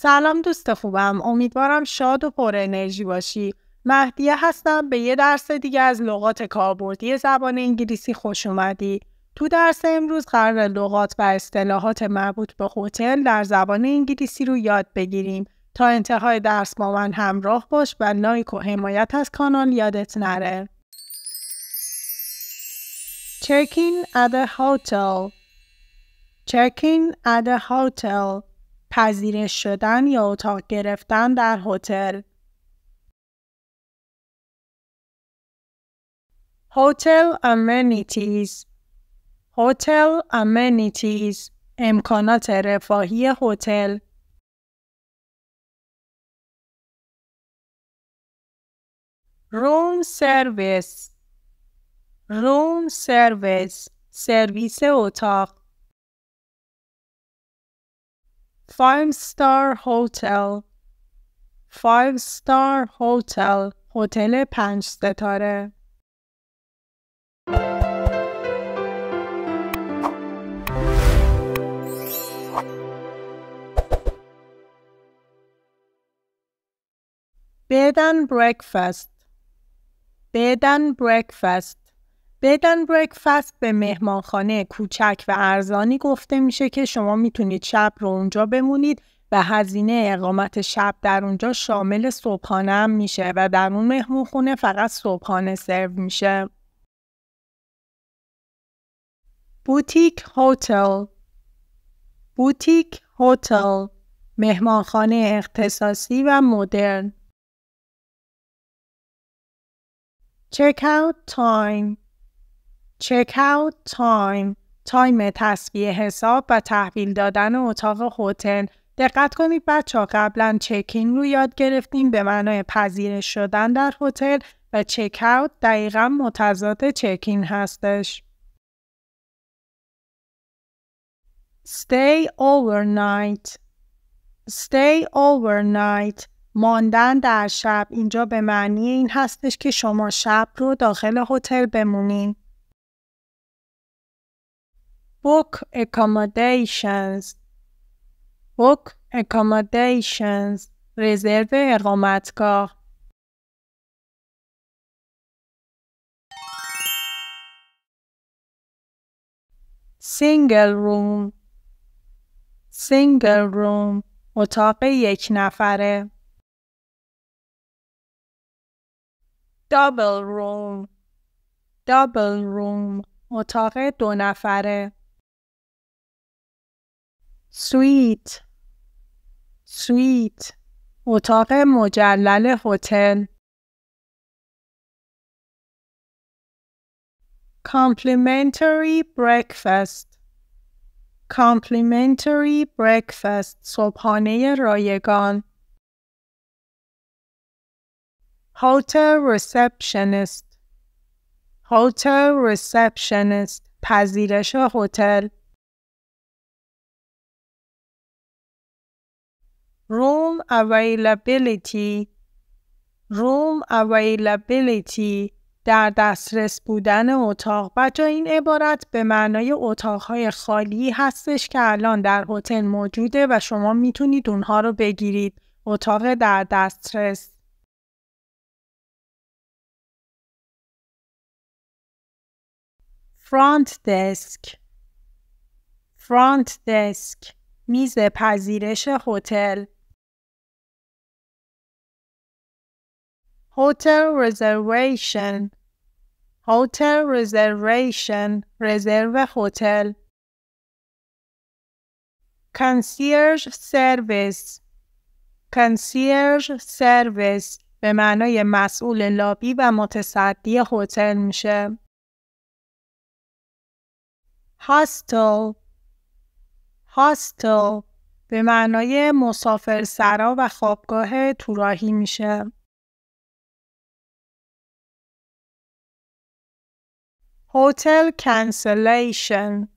سلام دوست خوبم امیدوارم شاد و پر انرژی باشی مهدیه هستم به یه درس دیگه از لغات کاربردی زبان انگلیسی خوش اومدی تو درس امروز قرار لغات و اصطلاحات مربوط به هتل در زبان انگلیسی رو یاد بگیریم تا انتهای درس با من همراه باش و لایک و حمایت از کانال یادت نره Checking at the hotel Checking at the hotel پذیرش شدن یا اتاق گرفتن در هتل هتل امنیتیز هتل amenities امکانات رفاهی هتل روم سرویس روم سرویس سرویس اتاق five star hotel five star hotel Hotel پنج ستاره Bed and breakfast. Bed and breakfast. بدن برکفست به مهمانخانه کوچک و ارزانی گفته میشه که شما میتونید شب رو اونجا بمونید و هزینه اقامت شب در اونجا شامل صبحانه هم میشه و در اون مهمانخونه فقط صبحانه سرو میشه. بوتیک هتل بوتیک هتل مهمانخانه اختصاصی و مدرن چک اوت تایم چکاوت تایم تایم تصویه حساب و تحویل دادن اتاق هتل دقت کنید بچه ها قبلا چکین رو یاد گرفتیم به معنای پذیرش شدن در هتل و چک اوت دقیقا متضاد چکین هستش. Stay overnight Stay overnight ماندن در شب اینجا به معنی این هستش که شما شب رو داخل هتل بمونین. book accommodations book accommodations رزرو اقامتگاه single room single room اتاق یک نفره double room double room اتاق دو نفره سویت سویت اتاق مجلل هتل complimentary breakfast complimentary breakfast صبحانه رایگان hotel receptionist hotel receptionist پذیرش هتل room availability room availability در دسترس بودن اتاق و این عبارت به معنای اتاقهای خالی هستش که الان در هتل موجوده و شما میتونید اونها رو بگیرید اتاق در دسترس فرانت دسک فرانت دسک میز پذیرش هتل هتل رزرویشن هتل رزرویشن رزرو هتل کنسیرج سرویس کنسیرج سرویس به معنای مسئول لابی و متصدی هتل میشه هاستل هاستل به معنای مسافر سرا و خوابگاه توراهی میشه هتل کنسلیشن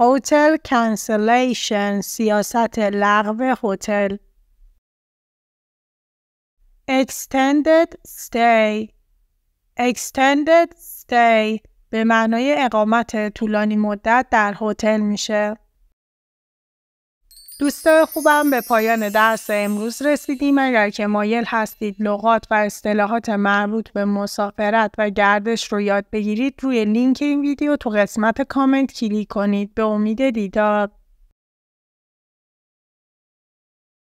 هتل کنسلیشن سیاست لغو هتل extended stay extended stay به معنای اقامت طولانی مدت در هتل میشه دوستای خوبم به پایان درس امروز رسیدیم اگر که مایل هستید لغات و اصطلاحات مربوط به مسافرت و گردش رو یاد بگیرید روی لینک این ویدیو تو قسمت کامنت کلیک کنید به امید دیدار